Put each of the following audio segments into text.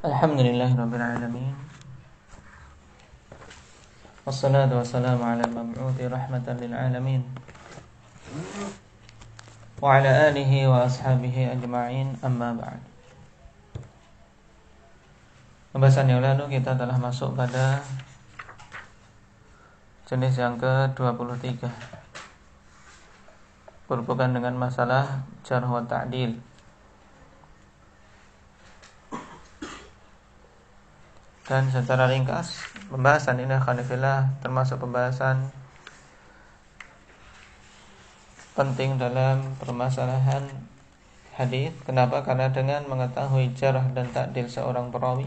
Alhamdulillah Rabbil Alamin Wassalatu wassalamu ala mab'uthi rahmatan lil alamin Wa ala alihi wa ashabihi ajma'in amma ba'd Pembahasan yang lalu kita telah masuk pada jenis yang ke-23 Berhubungan dengan masalah jarh wa ta'dil ta Dan secara ringkas pembahasan ini akan khanifillah termasuk pembahasan penting dalam permasalahan hadis. Kenapa? Karena dengan mengetahui jarah dan takdir seorang perawi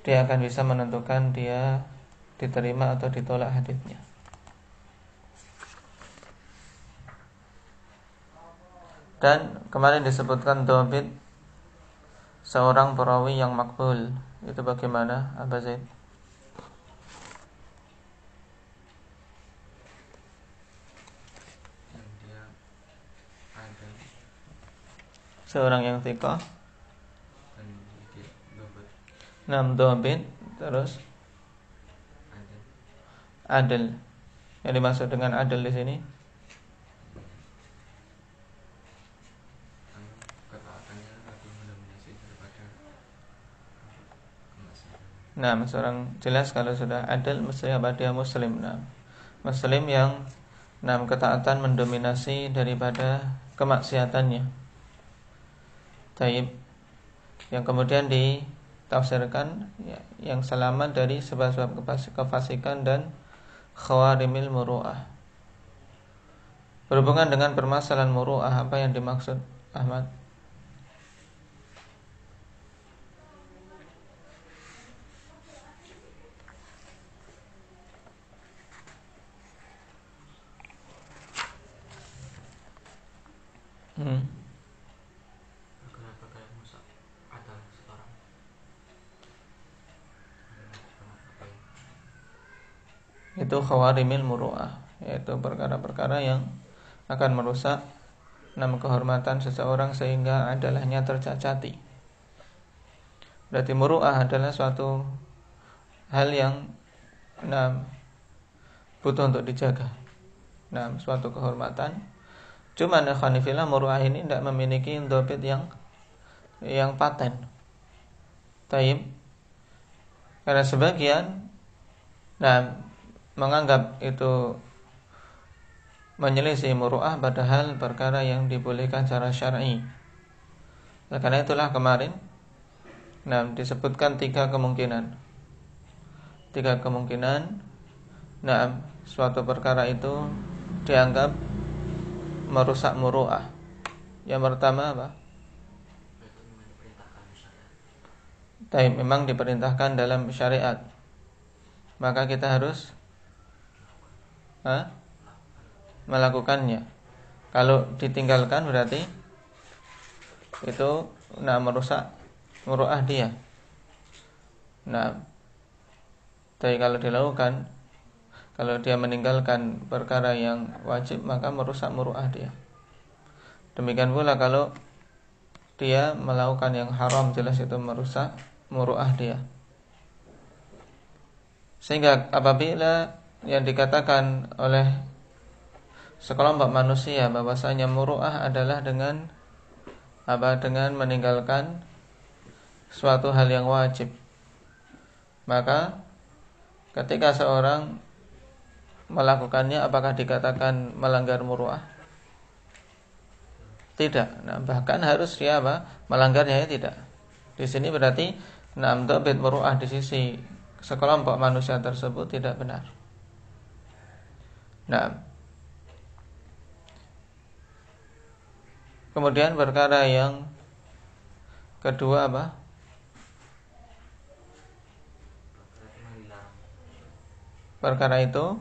dia akan bisa menentukan dia diterima atau ditolak hadisnya. Dan kemarin disebutkan dobit seorang perawi yang makbul itu bagaimana Abah Zaid? Seorang yang tiko enam dobit Terus Adil Yang dimaksud dengan adil di sini Nah, seorang jelas kalau sudah adil mesti apa dia muslim. Nah, muslim yang enam ketaatan mendominasi daripada kemaksiatannya. Taib yang kemudian ditafsirkan ya, yang selamat dari sebab-sebab kefasikan dan khawarimil muru'ah. Berhubungan dengan permasalahan muru'ah apa yang dimaksud Ahmad? itu khawarimil muru'ah yaitu perkara-perkara yang akan merusak nama kehormatan seseorang sehingga adalahnya tercacati berarti muru'ah adalah suatu hal yang nah, butuh untuk dijaga nah suatu kehormatan cuma ya khanifillah muru'ah ini tidak memiliki dobit yang yang paten taim karena sebagian nah menganggap itu menyelisih muru'ah padahal perkara yang dibolehkan secara syar'i. Nah, karena itulah kemarin nah, disebutkan tiga kemungkinan. Tiga kemungkinan nah, suatu perkara itu dianggap merusak muru'ah. Yang pertama apa? Tapi memang diperintahkan dalam syariat. Maka kita harus ha? melakukannya. Kalau ditinggalkan berarti itu nah merusak muruah dia. Nah, tapi kalau dilakukan kalau dia meninggalkan perkara yang wajib maka merusak muruah dia. Demikian pula kalau dia melakukan yang haram jelas itu merusak muruah dia. Sehingga apabila yang dikatakan oleh sekelompok manusia bahwasanya muruah adalah dengan apa dengan meninggalkan suatu hal yang wajib. Maka ketika seorang melakukannya apakah dikatakan melanggar muruah? Tidak. Nah, bahkan harus dia apa? Melanggarnya ya tidak. Di sini berarti nah, muruah di sisi sekelompok manusia tersebut tidak benar. Nah. Kemudian perkara yang kedua apa? Perkara itu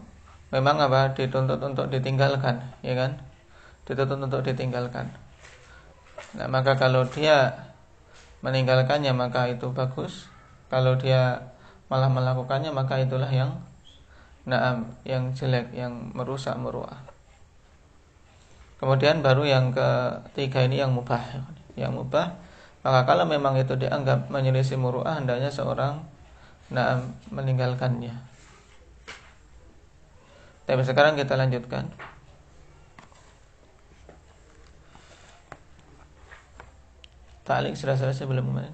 memang apa dituntut untuk ditinggalkan, ya kan? Dituntut untuk ditinggalkan. Nah, maka kalau dia meninggalkannya maka itu bagus. Kalau dia malah melakukannya maka itulah yang naam yang jelek yang merusak meruah kemudian baru yang ketiga ini yang mubah yang mubah maka kalau memang itu dianggap menyelisih muruah hendaknya seorang naam meninggalkannya tapi sekarang kita lanjutkan Ta'alik serasa selesai belum kemarin?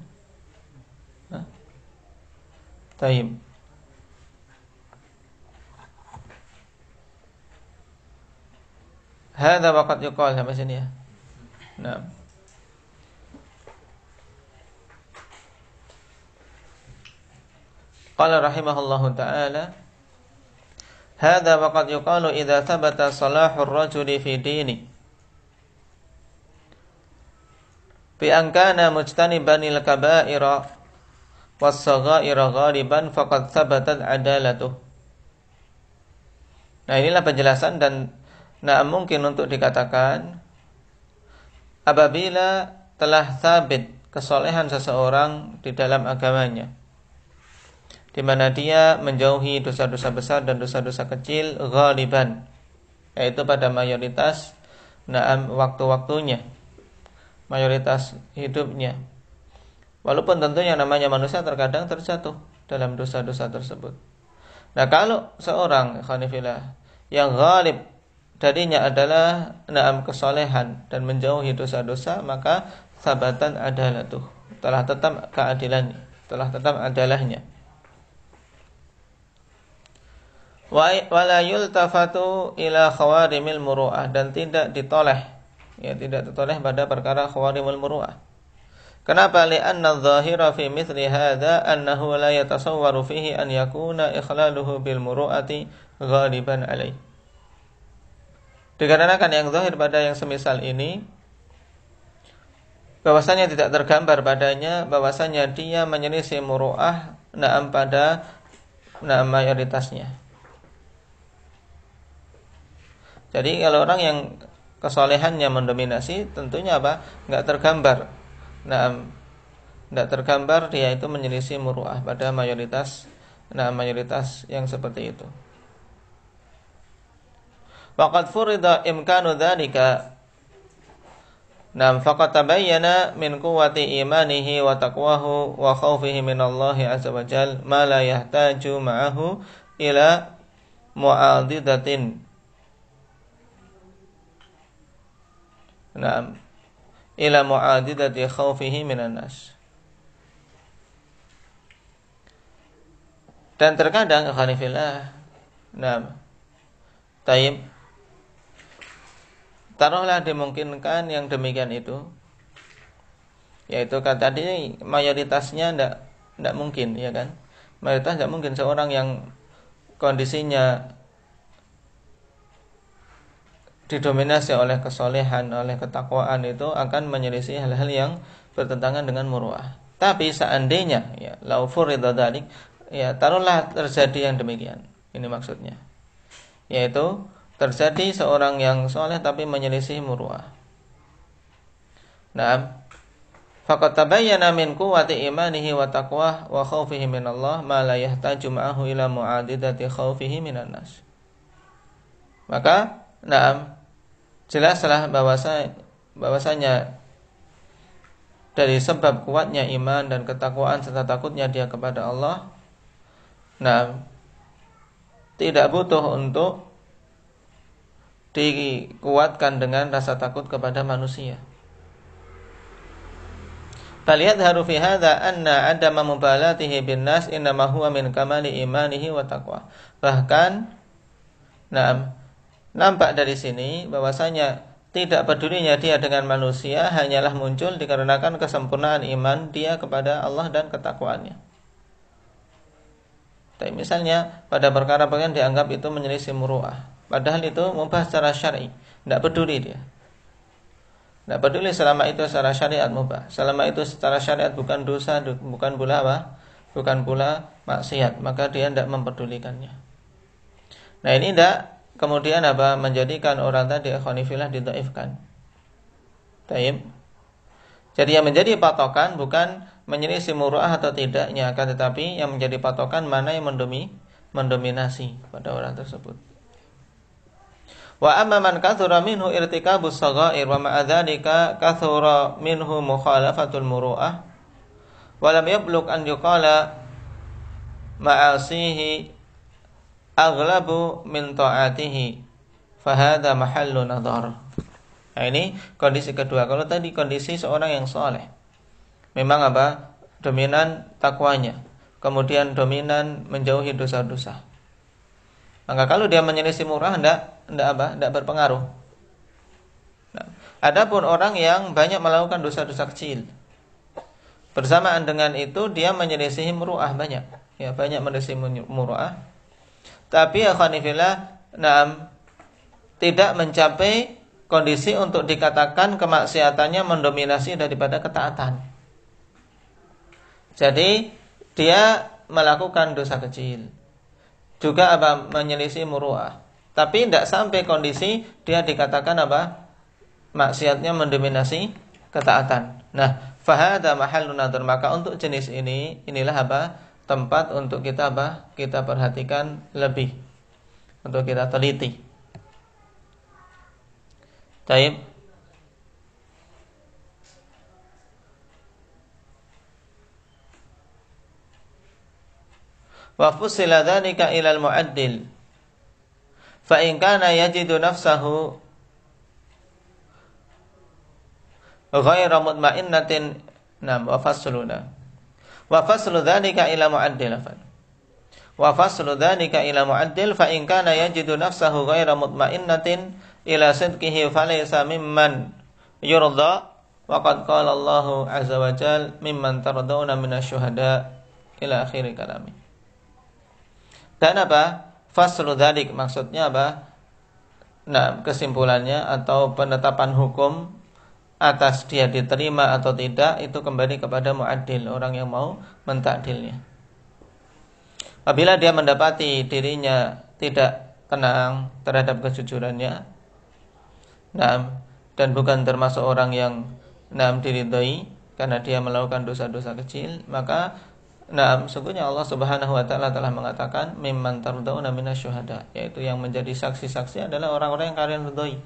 Hah? Hada waqad yuqal sampai sini ya. Nah. Qala rahimahullahu taala Hada waqad yuqalu idha thabata salahur rajuli fi dini Fi angkana kana mujtaniban al kaba'ira was ghaliban faqad thabatat adalatuh Nah inilah penjelasan dan Nah, mungkin untuk dikatakan apabila telah sabit kesolehan seseorang di dalam agamanya, di mana dia menjauhi dosa-dosa besar dan dosa-dosa kecil ghaliban, yaitu pada mayoritas naam waktu-waktunya, mayoritas hidupnya. Walaupun tentunya namanya manusia terkadang terjatuh dalam dosa-dosa tersebut. Nah kalau seorang khanifillah yang ghalib darinya adalah naam kesolehan dan menjauhi dosa-dosa maka sabatan adalah tuh telah tetap keadilannya telah tetap adalahnya wala yultafatu ila khawarimil muru'ah dan tidak ditoleh ya tidak ditoleh pada perkara khawarimil muru'ah kenapa li'anna adh-dhahira fi mithli hadha annahu la yatasawwaru fihi an yakuna ikhlaluhu bil muru'ati ghaliban alaih Dikarenakan yang zahir pada yang semisal ini bahwasannya tidak tergambar padanya bahwasanya dia menyelisih muruah naam pada naam mayoritasnya. Jadi kalau orang yang kesolehannya mendominasi tentunya apa? nggak tergambar. Naam. nggak tergambar dia itu menyelisih muruah pada mayoritas nah mayoritas yang seperti itu. Faqad furida imkanu dhalika Nam faqad tabayyana min kuwati imanihi wa taqwahu wa khawfihi min Allahi azza wa jal ma la yahtaju ma'ahu ila mu'adidatin. Nam Ila mu'adidati khawfihi minan nas. Dan terkadang khanifillah nam Taib taruhlah dimungkinkan yang demikian itu yaitu kan tadi mayoritasnya tidak tidak mungkin ya kan mayoritas tidak mungkin seorang yang kondisinya didominasi oleh kesolehan oleh ketakwaan itu akan menyelisih hal-hal yang bertentangan dengan murwah tapi seandainya ya laufur tadi ya taruhlah terjadi yang demikian ini maksudnya yaitu terjadi seorang yang soleh tapi menyelisih muruah. Nah, Fakat tabayyana min quwwati imanihi wa taqwah wa khawfihi min Allah ma la yahtaju ma'ahu ila mu'adidati khawfihi min nas. Maka, nah, jelaslah bahwasanya, bahwasanya dari sebab kuatnya iman dan ketakwaan serta takutnya dia kepada Allah, nah tidak butuh untuk dikuatkan dengan rasa takut kepada manusia. Falihat harufi hadza anna adama mubalatihi bin nas innama huwa min kamali imanihi wa taqwa. Bahkan nah, nampak dari sini bahwasanya tidak pedulinya dia dengan manusia hanyalah muncul dikarenakan kesempurnaan iman dia kepada Allah dan ketakwaannya. Tapi misalnya pada perkara-perkara yang dianggap itu menyelisih muruah, Padahal itu mubah secara syar'i, tidak peduli dia. Tidak peduli selama itu secara syariat mubah. Selama itu secara syariat bukan dosa, bukan pula apa? Bukan pula maksiat, maka dia tidak memperdulikannya. Nah ini tidak kemudian apa menjadikan orang tadi khonifillah ditaifkan. Taib. Jadi yang menjadi patokan bukan menyelisih muruah atau tidaknya, akan tetapi yang menjadi patokan mana yang mendomi, mendominasi pada orang tersebut. Wa amma man kathura minhu irtikabus saghair wa ma'a kathura minhu mukhalafatul muru'ah wa lam yabluk an yuqala ma'asihi aghlabu min ta'atihi fa mahallu nadhar. Nah, ini kondisi kedua. Kalau tadi kondisi seorang yang soleh, memang apa? Dominan takwanya, kemudian dominan menjauhi dosa-dosa. Maka kalau dia menyelisih murah ndak ndak apa? ndak berpengaruh. Nah, adapun orang yang banyak melakukan dosa-dosa kecil. Bersamaan dengan itu dia menyelisih murah banyak. Ya, banyak menyelisih murah Tapi ya khanifillah, naam tidak mencapai kondisi untuk dikatakan kemaksiatannya mendominasi daripada ketaatan. Jadi dia melakukan dosa kecil, juga apa menyelisih muruah. Tapi tidak sampai kondisi dia dikatakan apa maksiatnya mendominasi ketaatan. Nah, fahada mahal nadur maka untuk jenis ini inilah apa tempat untuk kita apa kita perhatikan lebih untuk kita teliti. Taib. wa fusila dhalika ilal mu'addil fa in kana yajidu nafsahu ghaira mutmainnatin nam wa fasluna wa faslu dhalika ila mu'addil wa faslu dhalika ila mu'addil fa in kana yajidu nafsahu ghaira mutmainnatin ila sidqihi falaysa mimman yurda Waqad qala Allahu azza wa jal mimman tardawna minasy ila akhir kalami. Dan apa? Faslu dhalik maksudnya apa? Nah, kesimpulannya atau penetapan hukum atas dia diterima atau tidak itu kembali kepada muadil orang yang mau mentakdilnya. Apabila dia mendapati dirinya tidak tenang terhadap kejujurannya, nah, dan bukan termasuk orang yang nah, diridhoi karena dia melakukan dosa-dosa kecil, maka Nah, sungguhnya Allah Subhanahu wa taala telah mengatakan mimman tardauna minasyuhada, yaitu yang menjadi saksi-saksi adalah orang-orang yang kalian ridhoi.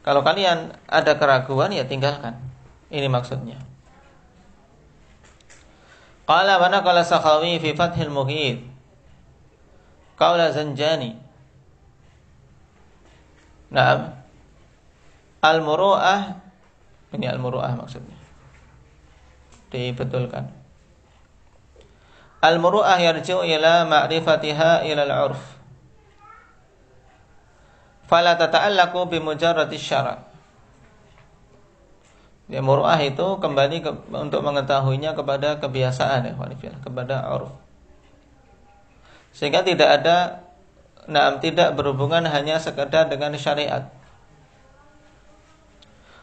Kalau kalian ada keraguan ya tinggalkan. Ini maksudnya. Qala wa naqala Sakhawi fi Fathil Mughith. Qala Zanjani. Naam. Al-muru'ah ini al-muru'ah maksudnya. Dibetulkan. Al-muru'ah yarji'u ila ma'rifatiha ila al-'urf. Fala tata'allaqu bi mujarrati syara'. Ya, muru'ah itu kembali ke, untuk mengetahuinya kepada kebiasaan ya, ya kepada 'urf. Sehingga tidak ada Naam tidak berhubungan hanya sekedar dengan syariat.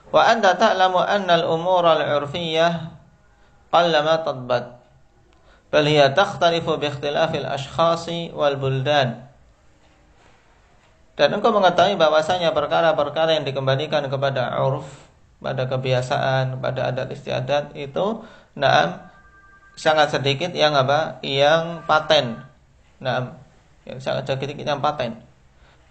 Wa anta ta'lamu anna al umura al-'urfiyyah qallama tadbat ashkhasi dan engkau mengetahui bahwasanya perkara-perkara yang dikembalikan kepada urf, pada kebiasaan, pada adat istiadat itu naam sangat sedikit yang apa? yang paten. Naam, yang sangat sedikit yang paten.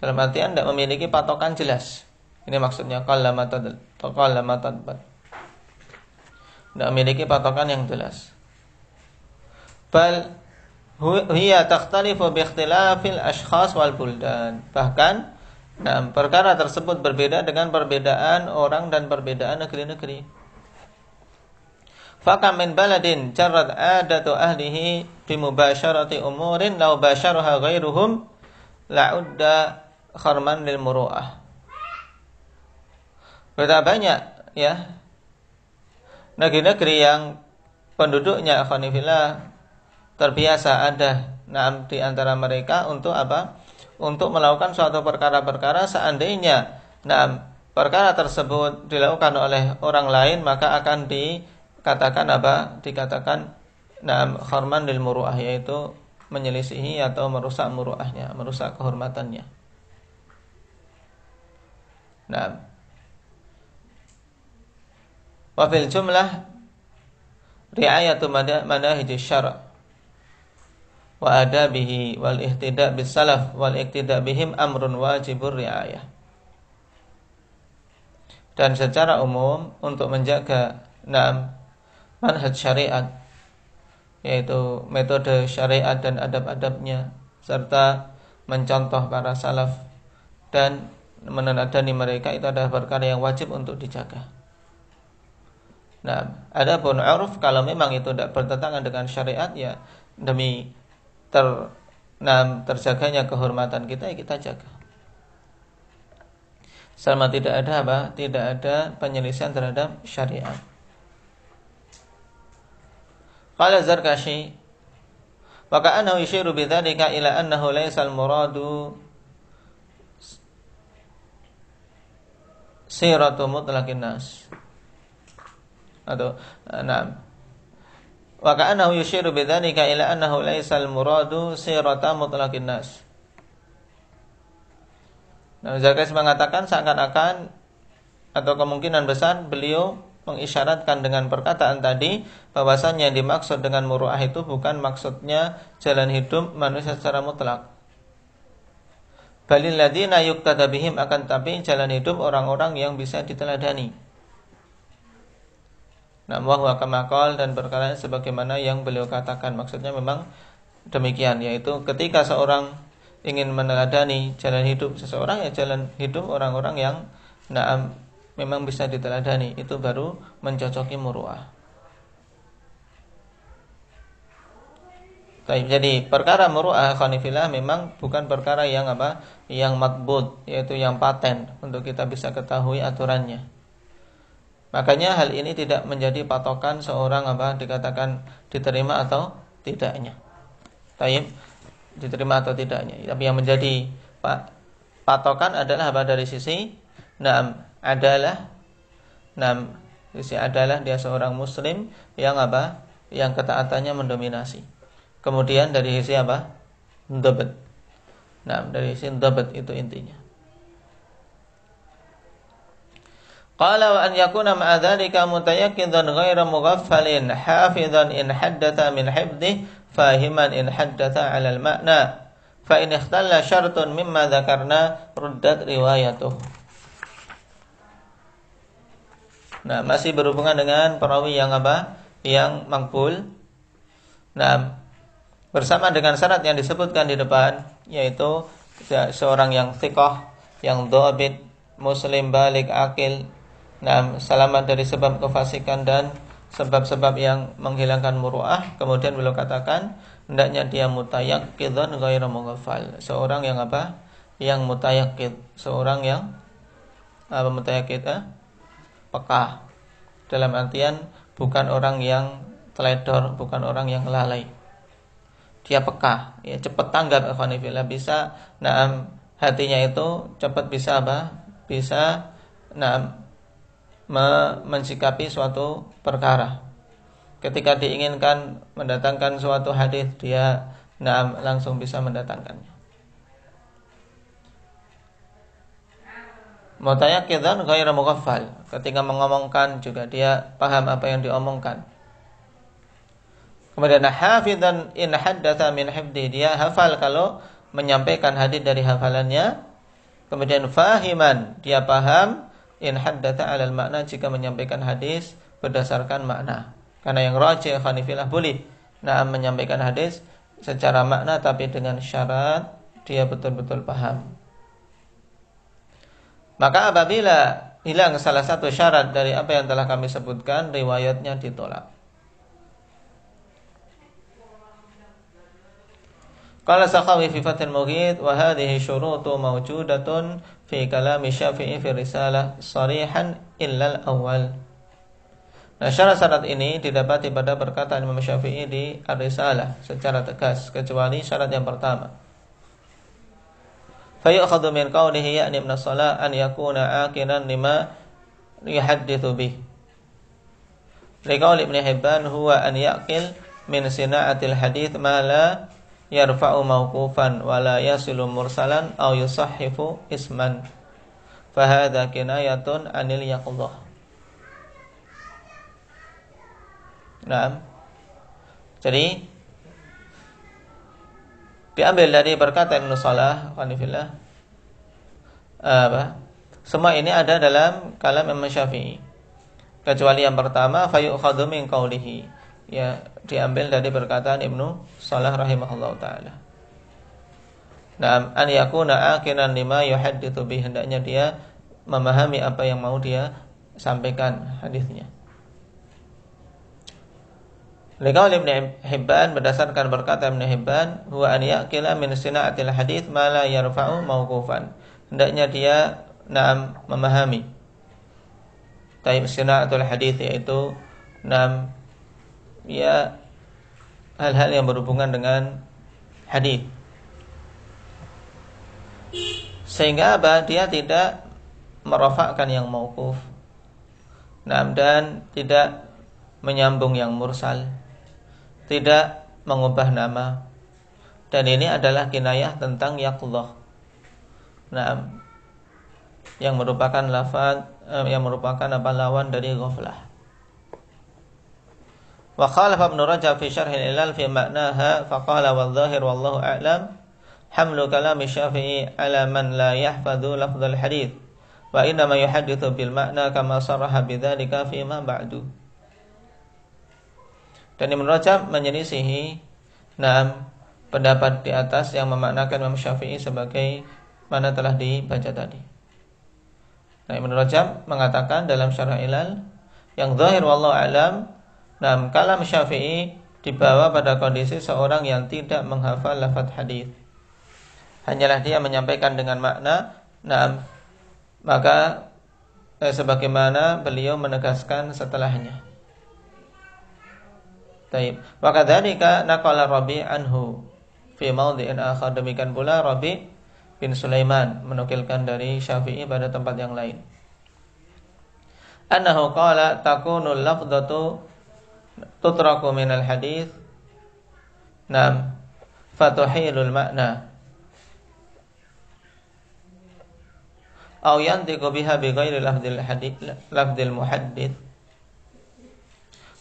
Dalam artian tidak memiliki patokan jelas. Ini maksudnya qallamatad qallamatad. Tidak memiliki patokan yang jelas bal hiya takhtalifu bi ikhtilafil ashkhas wal buldan. Bahkan nah, perkara tersebut berbeda dengan perbedaan orang dan perbedaan negeri-negeri. Fakam min baladin jarrad adatu ahlihi mubasharati umurin law basharaha ghairuhum la'udda kharman lil muru'ah. Betapa banyak ya negeri-negeri yang penduduknya akhwanifillah terbiasa ada naam di antara mereka untuk apa? Untuk melakukan suatu perkara-perkara seandainya naam perkara tersebut dilakukan oleh orang lain maka akan dikatakan apa? Dikatakan naam kharman lil muruah yaitu menyelisihi atau merusak muruahnya, merusak kehormatannya. Nah, wafil jumlah riayatu manahij syara' wa adabihi wal ihtida' bis salaf wal ihtida' bihim amrun wajibur riayah. Dan secara umum untuk menjaga enam manhaj syariat yaitu metode syariat dan adab-adabnya serta mencontoh para salaf dan meneladani mereka itu adalah perkara yang wajib untuk dijaga. Nah, ada pun uruf kalau memang itu tidak bertentangan dengan syariat ya demi ter dan terjaganya kehormatan kita ya kita jaga selama tidak ada apa tidak ada penyelisihan terhadap syariat qala zarkashi wa ka'annahu yushiru bidzalika ila annahu laysa al-muradu siratu mutlaqin nas atau eh, Wa ka'annahu yushiru bidzalika ila annahu laisal muradu sirata mutlaqin nas. Nah, mengatakan seakan-akan atau kemungkinan besar beliau mengisyaratkan dengan perkataan tadi bahwasannya yang dimaksud dengan muruah itu bukan maksudnya jalan hidup manusia secara mutlak. Balil ladina yuktadabihim akan tapi jalan hidup orang-orang yang bisa diteladani. Nah, wakamakol dan perkara sebagaimana yang beliau katakan. Maksudnya memang demikian, yaitu ketika seorang ingin meneladani jalan hidup seseorang ya jalan hidup orang-orang yang nah, memang bisa diteladani itu baru mencocoki muruah. jadi perkara muru'ah khanifillah memang bukan perkara yang apa? yang makbud yaitu yang paten untuk kita bisa ketahui aturannya. Makanya hal ini tidak menjadi patokan seorang apa dikatakan diterima atau tidaknya. Taib diterima atau tidaknya. Tapi yang menjadi patokan adalah apa dari sisi nam adalah nam sisi adalah dia seorang muslim yang apa yang ketaatannya mendominasi. Kemudian dari sisi apa? Dabat. Nah, dari sisi dabat itu intinya. Qala wa an yakuna ma'a dhalika mutayakkidan ghaira mughaffalin hafizan in haddatha min hibdih fahiman in haddatha 'ala al-ma'na fa in ikhtalla syartun mimma dzakarna ruddat riwayatuh Nah, masih berhubungan dengan perawi yang apa? Yang mangkul. Nah, bersama dengan syarat yang disebutkan di depan yaitu seorang yang thiqah, yang dhaabit, muslim balik akil, nah, salaman dari sebab kefasikan dan sebab-sebab yang menghilangkan muruah kemudian beliau katakan hendaknya dia mutayak kidan mughafal seorang yang apa yang mutayak mutayakkid seorang yang apa mutayak kita? Eh? peka dalam artian bukan orang yang teledor bukan orang yang lalai dia peka ya cepat tanggap akhwanifillah bisa Nah, hatinya itu cepat bisa apa bisa Nah mensikapi suatu perkara. Ketika diinginkan mendatangkan suatu hadis, dia nah, langsung bisa mendatangkannya. Mau tanya kita, mughaffal. Ketika mengomongkan juga dia paham apa yang diomongkan. Kemudian hafidhan in haddatha min hifdi. Dia hafal kalau menyampaikan hadis dari hafalannya. Kemudian fahiman, dia paham in haddatha alal makna jika menyampaikan hadis berdasarkan makna. Karena yang rajih khanifilah boleh nah menyampaikan hadis secara makna tapi dengan syarat dia betul-betul paham. Maka apabila hilang salah satu syarat dari apa yang telah kami sebutkan, riwayatnya ditolak. Qala Sakhawi fi Fathul Mughith wa hadhihi syurutu mawjudatun fi kalam Syafi'i fi risalah sarihan illa al-awwal. Nah, syarat-syarat ini didapati pada perkataan Imam Syafi'i di Ar-Risalah secara tegas kecuali syarat yang pertama. Fayu'khadhu min qawlihi ya'ni min as-salah an yakuna akinan lima yuhaddithu bih. Liqaul Ibn Hibban huwa an yaqil min sina'atil hadith ma la yarfa'u mawqufan wa la yasilu mursalan aw yusahhifu isman fahadha kinayatun anil yaqdhah Nah, jadi diambil dari berkata Ibnu Salah qanifillah apa? Semua ini ada dalam kalam Imam Syafi'i. Kecuali yang pertama fayu'khadhu min qawlihi ya diambil dari perkataan Ibnu Salah rahimahullah taala. Nah, an yakuna akinan lima yuhadditsu bi hendaknya dia memahami apa yang mau dia sampaikan hadisnya. oleh oleh Hibban berdasarkan perkataan Ibnu Hibban huwa an yaqila min sina'atil hadis ma la yarfa'u mauqufan. Hendaknya dia naam memahami. Taib sina'atul hadis yaitu naam ya hal-hal yang berhubungan dengan hadis. Sehingga apa? Dia tidak merofakkan yang maukuf Nah, dan tidak menyambung yang mursal. Tidak mengubah nama. Dan ini adalah kinayah tentang yakullah. Nah, yang merupakan eh, yang merupakan apa lawan dari ghaflah. Wa khalafa Ibnu Rajab fi syarh al-Ilal fi ma'naha fa wa dhahir wallahu a'lam hamlu kalam Syafi'i ala man la yahfadhu lafdh al wa inna ma bil kama saraha fi ma ba'du. Dan Ibn Rajab menyelisihi enam pendapat di atas yang memaknakan Imam Syafi'i sebagai mana telah dibaca tadi. Nah, Ibn Rajab mengatakan dalam Syarah Ilal yang zahir wallahu alam dalam kalam Syafi'i dibawa pada kondisi seorang yang tidak menghafal lafad hadis. Hanyalah dia menyampaikan dengan makna, nah, maka eh, sebagaimana beliau menegaskan setelahnya. Taib. Maka dzalika naqala Rabi anhu fi maudhi'in akhar demikian pula Rabi bin Sulaiman menukilkan dari Syafi'i pada tempat yang lain. Anahu qala takunul lafdhatu تطرق من الحديث نعم فتحيل المعنى أو ينطق بها بغير لفظ الحديث لفظ المحدث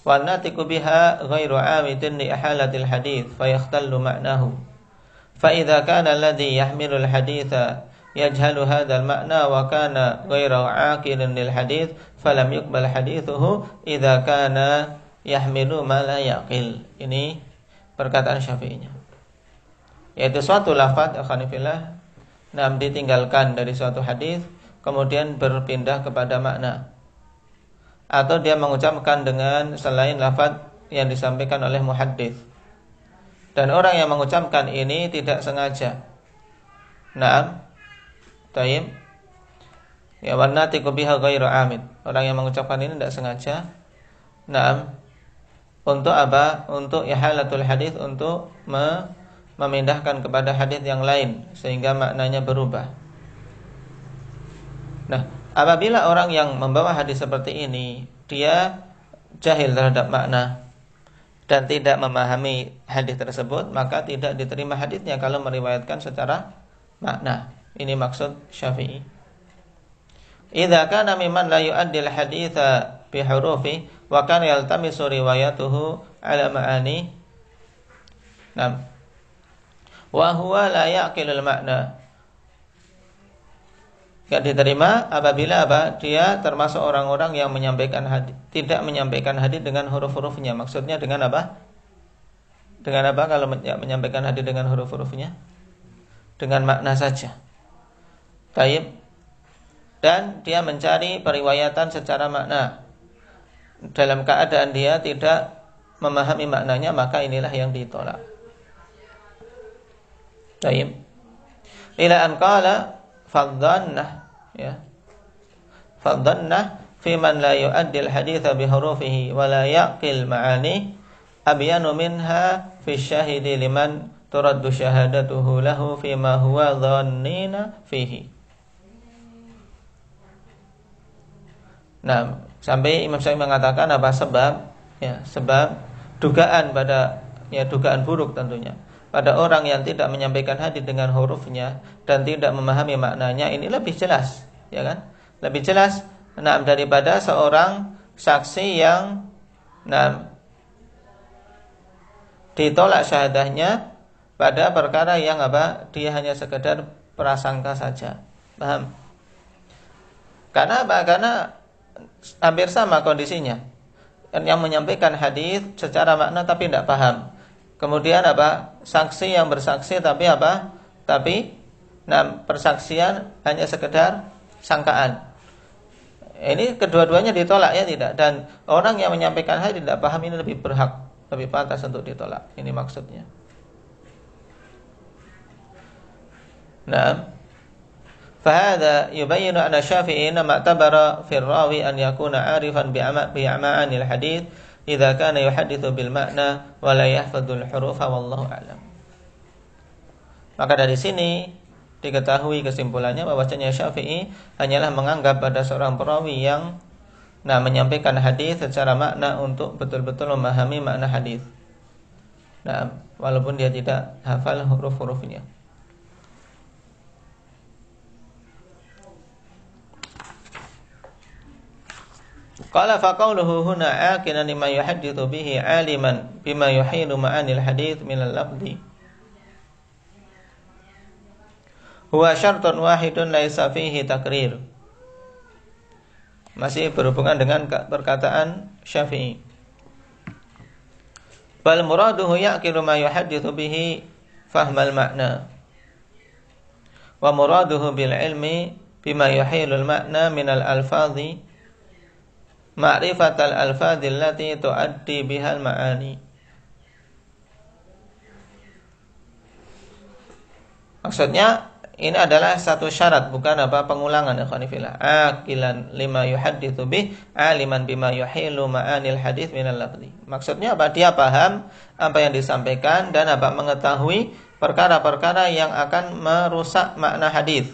والناطق بها غير عامد لإحالة الحديث فيختل معناه فإذا كان الذي يحمل الحديث يجهل هذا المعنى وكان غير عاقل للحديث فلم يقبل حديثه إذا كان yahmilu ma yaqil. Ini perkataan Syafi'inya. Yaitu suatu lafaz akhanifillah nam ditinggalkan dari suatu hadis kemudian berpindah kepada makna atau dia mengucapkan dengan selain lafaz yang disampaikan oleh muhaddis. Dan orang yang mengucapkan ini tidak sengaja. Naam. ta'im Ya warna tikubiha ghairu amin Orang yang mengucapkan ini tidak sengaja. Naam untuk apa? Untuk ihalatul hadis untuk me memindahkan kepada hadis yang lain sehingga maknanya berubah. Nah, apabila orang yang membawa hadis seperti ini dia jahil terhadap makna dan tidak memahami hadis tersebut, maka tidak diterima hadisnya kalau meriwayatkan secara makna. Ini maksud Syafi'i. Idza kana mimman la yu'addil haditha hurufi wa kana yaltamisu riwayatuhu ala ma'ani nam wa huwa la yaqilul makna Gak diterima apabila apa dia termasuk orang-orang yang menyampaikan hadis tidak menyampaikan hadis dengan huruf-hurufnya maksudnya dengan apa dengan apa kalau ya, menyampaikan hadis dengan huruf-hurufnya dengan makna saja Taib dan dia mencari periwayatan secara makna dalam keadaan dia tidak memahami maknanya maka inilah yang ditolak. Taim. Ila an qala fadhanna ya. Fadhanna fi man la yu'addil haditha bi hurufihi wa la yaqil ma'ani abyanu minha fi syahidi liman turaddu syahadatuhu lahu fi ma huwa dhannina fihi. Nah, Sampai Imam Syafi'i mengatakan apa sebab ya, sebab dugaan pada ya dugaan buruk tentunya pada orang yang tidak menyampaikan hadis dengan hurufnya dan tidak memahami maknanya ini lebih jelas ya kan lebih jelas nah daripada seorang saksi yang nah ditolak syahadahnya pada perkara yang apa dia hanya sekedar prasangka saja paham karena apa karena hampir sama kondisinya. Kan yang menyampaikan hadis secara makna tapi tidak paham. Kemudian apa? Saksi yang bersaksi tapi apa? Tapi nah persaksian hanya sekedar sangkaan. Ini kedua-duanya ditolak ya tidak dan orang yang menyampaikan hadis tidak paham ini lebih berhak, lebih pantas untuk ditolak. Ini maksudnya. Nah, فهذا يبين أن الشافعي إنما اعتبر في الراوي أن يكون عارفا بأمعان الحديث إذا كان يحدث بالمعنى ولا يحفظ الحروف والله أعلم Maka dari sini diketahui kesimpulannya bahwasanya Syafi'i hanyalah menganggap pada seorang perawi yang nah menyampaikan hadis secara makna untuk betul-betul memahami makna hadis. Nah, walaupun dia tidak hafal huruf-hurufnya. Qala fa qawluhu huna akinan lima yuhaddithu bihi aliman bima yuhilu ma'anil hadith min al-lafdi. Huwa syartun wahidun laisa fihi takrir. Masih berhubungan dengan perkataan Syafi'i. Bal muraduhu yaqilu ma yuhaddithu bihi fahmal makna. Wa muraduhu bil ilmi bima yuhilul makna minal alfadhi ma'rifatal alfadhil lati tu'addi bihal ma'ani maksudnya ini adalah satu syarat bukan apa pengulangan ikhwanifillah akilan lima yuhadditsu bih aliman bima yuhilu ma'anil hadits minal lafzi maksudnya apa dia paham apa yang disampaikan dan apa mengetahui perkara-perkara yang akan merusak makna hadis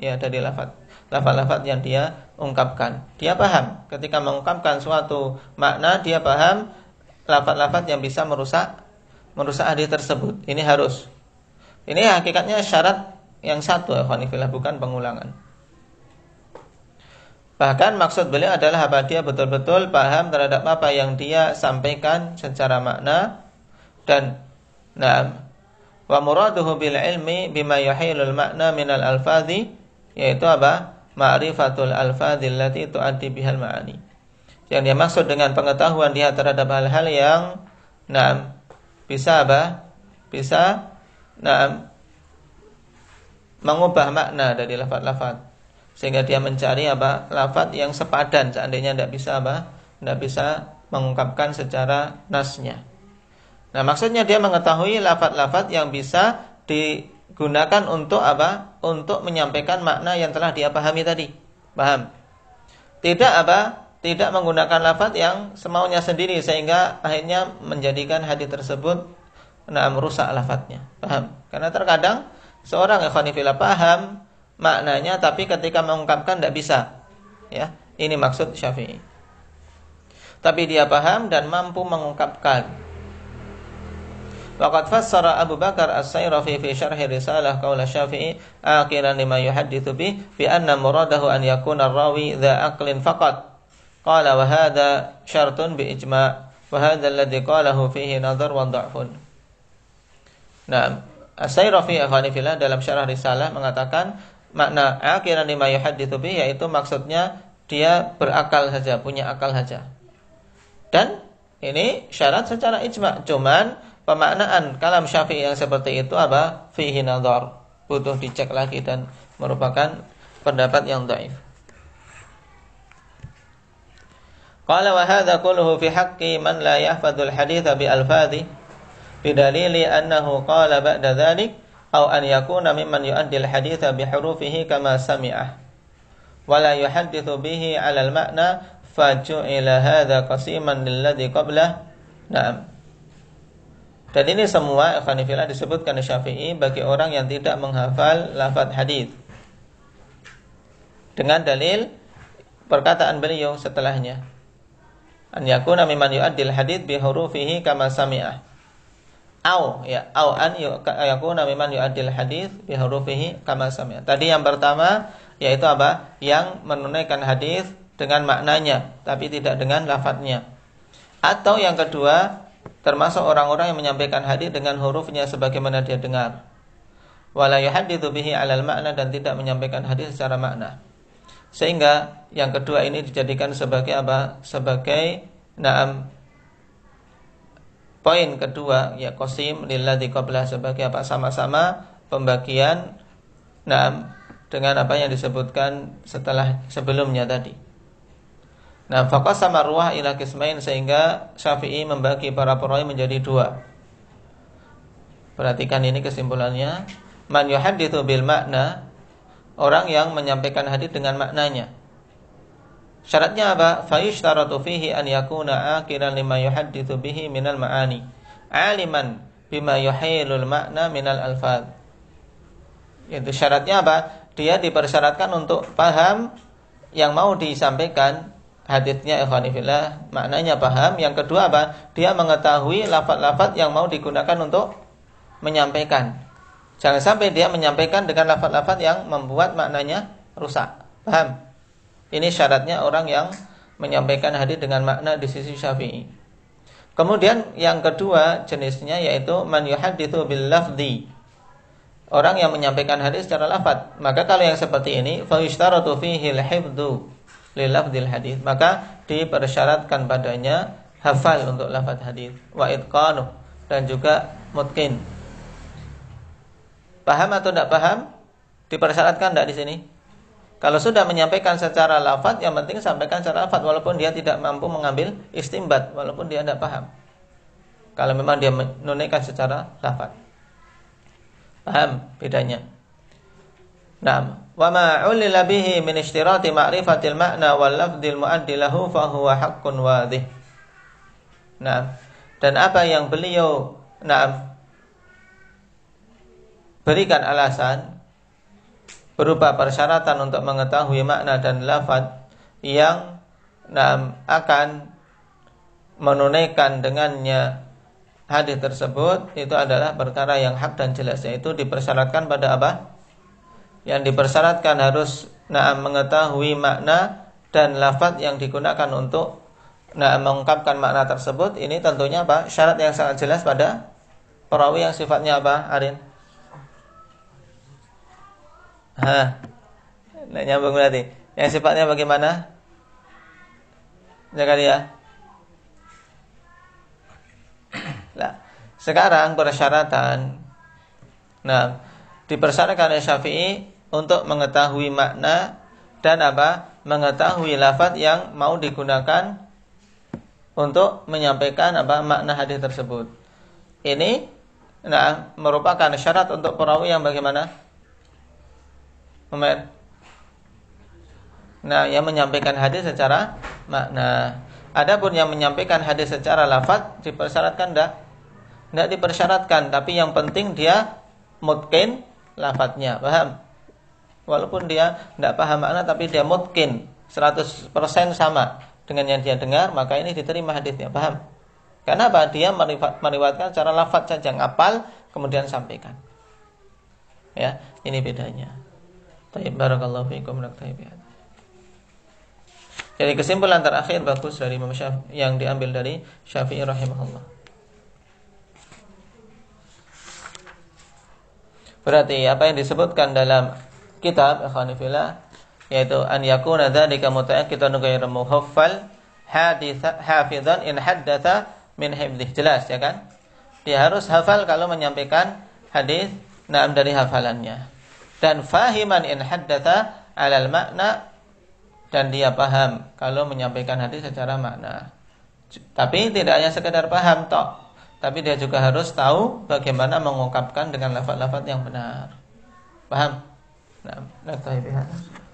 ya dari lafaz lafaz-lafaz yang dia ungkapkan. Dia paham ketika mengungkapkan suatu makna, dia paham lafat-lafat yang bisa merusak merusak hadis tersebut. Ini harus. Ini hakikatnya syarat yang satu, ikhwanifillah, bukan pengulangan. Bahkan maksud beliau adalah apa dia betul-betul paham terhadap apa yang dia sampaikan secara makna dan nah, wa muraduhu bil ilmi bima yuhilul makna minal alfazi yaitu apa ma'rifatul alfadhil lati tu'addi bihal ma'ani. Yang dia maksud dengan pengetahuan dia terhadap hal-hal yang nah bisa apa? Bisa nah mengubah makna dari lafat-lafat sehingga dia mencari apa lafat yang sepadan seandainya tidak bisa apa tidak bisa mengungkapkan secara nasnya. Nah maksudnya dia mengetahui lafat-lafat yang bisa di gunakan untuk apa? Untuk menyampaikan makna yang telah dia pahami tadi. Paham? Tidak apa? Tidak menggunakan lafaz yang semaunya sendiri sehingga akhirnya menjadikan hadis tersebut nah merusak lafadznya. Paham? Karena terkadang seorang ikhwanifillah paham maknanya tapi ketika mengungkapkan tidak bisa. Ya, ini maksud Syafi'i. Tapi dia paham dan mampu mengungkapkan Waqad fassara Abu Bakar As-Sayrafi fi syarhi risalah qaula Syafi'i aqilan lima yuhadditsu bi fi anna muradahu an yakuna ar-rawi dha aqlin faqat. Qala wa hadha syartun bi ijma' wa hadha alladhi qalahu fihi nadhar wa dha'fun. As-Sayrafi dalam syarah risalah mengatakan makna aqilan lima yuhadditsu bi yaitu maksudnya dia berakal saja, punya akal saja. Dan ini syarat secara ijma', cuman pemaknaan kalam Syafi'i yang seperti itu apa? Fihi nadhar. Butuh dicek lagi dan merupakan pendapat yang dhaif. Qala wa hadha kulluhu fi haqqi man la yahfadul haditha bi alfadhi bidalili annahu qala ba'da dhalik aw an yakuna mimman yu'addi al haditha bi hurufihi kama sami'ah wa la yuhaddithu bihi 'ala al ma'na ju'ila hadha qasiman lilladhi qablah na'am dan ini semua ikhwanifillah disebutkan di Syafi'i bagi orang yang tidak menghafal lafadz hadis. Dengan dalil perkataan beliau setelahnya. An yakuna mimman yu'addil hadith bi hurufihi kama sami'ah. Au ya, au an yakuna mimman yu'addil hadith bi hurufihi kama sami'ah. Tadi yang pertama yaitu apa? Yang menunaikan hadis dengan maknanya tapi tidak dengan lafadznya. Atau yang kedua termasuk orang-orang yang menyampaikan hadis dengan hurufnya sebagaimana dia dengar. Wala yuhadithu bihi alal makna dan tidak menyampaikan hadis secara makna. Sehingga yang kedua ini dijadikan sebagai apa? Sebagai naam poin kedua ya kosim lilladzi dikoblah sebagai apa sama-sama pembagian naam dengan apa yang disebutkan setelah sebelumnya tadi. Nah, fakas sama ruah ila kismain sehingga Syafi'i membagi para perawi menjadi dua. Perhatikan ini kesimpulannya. Man yuhadithu bil makna orang yang menyampaikan hadis dengan maknanya. Syaratnya apa? Fayushtaratu fihi an yakuna akiran lima yuhadithu bihi minal ma'ani. Aliman bima yuhailul makna minal alfad. Itu syaratnya apa? Dia dipersyaratkan untuk paham yang mau disampaikan haditsnya ikhwanifillah maknanya paham yang kedua apa dia mengetahui lafat-lafat yang mau digunakan untuk menyampaikan jangan sampai dia menyampaikan dengan lafat-lafat yang membuat maknanya rusak paham ini syaratnya orang yang menyampaikan hadis dengan makna di sisi syafi'i kemudian yang kedua jenisnya yaitu man yuhadithu bil lafzi orang yang menyampaikan hadis secara lafat maka kalau yang seperti ini fa yushtaratu fihi al lilafdil hadis maka dipersyaratkan padanya hafal untuk lafadz hadis wa itqanu dan juga mutqin paham atau tidak paham dipersyaratkan tidak di sini kalau sudah menyampaikan secara lafat, yang penting sampaikan secara lafat, walaupun dia tidak mampu mengambil istimbat walaupun dia tidak paham kalau memang dia menunaikan secara lafat. paham bedanya nah Nah, dan apa yang beliau nah, berikan alasan berupa persyaratan untuk mengetahui makna dan lafad yang nah, akan menunaikan dengannya hadis tersebut itu adalah perkara yang hak dan jelas yaitu dipersyaratkan pada apa? yang dipersyaratkan harus na'am mengetahui makna dan lafat yang digunakan untuk na'am mengungkapkan makna tersebut ini tentunya apa syarat yang sangat jelas pada perawi yang sifatnya apa Arin Hah nyambung berarti yang sifatnya bagaimana Jaga dia. nah, sekarang persyaratan nah dipersyaratkan oleh Syafi'i untuk mengetahui makna dan apa? mengetahui lafaz yang mau digunakan untuk menyampaikan apa makna hadis tersebut. Ini nah merupakan syarat untuk perawi yang bagaimana? Umar. Nah, yang menyampaikan hadis secara makna. Adapun yang menyampaikan hadis secara lafaz dipersyaratkan dah tidak dipersyaratkan, tapi yang penting dia mungkin lafadznya, paham? Walaupun dia tidak paham makna tapi dia mungkin 100% sama dengan yang dia dengar, maka ini diterima hadisnya, paham? Karena apa? Dia meriwatkan cara lafaz saja, ngapal, kemudian sampaikan. Ya, ini bedanya. Tayyib barakallahu fiikum ya. Jadi kesimpulan terakhir bagus dari yang diambil dari Syafi'i rahimahullah. Berarti apa yang disebutkan dalam kitab ikhwanifillah yaitu an yakuna dzalika muta'akkidan ghairu muhaffal haditha hafizan in haddatha min hifdhih jelas ya kan dia harus hafal kalau menyampaikan hadis naam dari hafalannya dan fahiman in haddatha alal makna dan dia paham kalau menyampaikan hadis secara makna tapi tidak hanya sekedar paham tok tapi dia juga harus tahu bagaimana mengungkapkan dengan lafaz-lafaz yang benar paham نعم ننتهي طيب، بهذا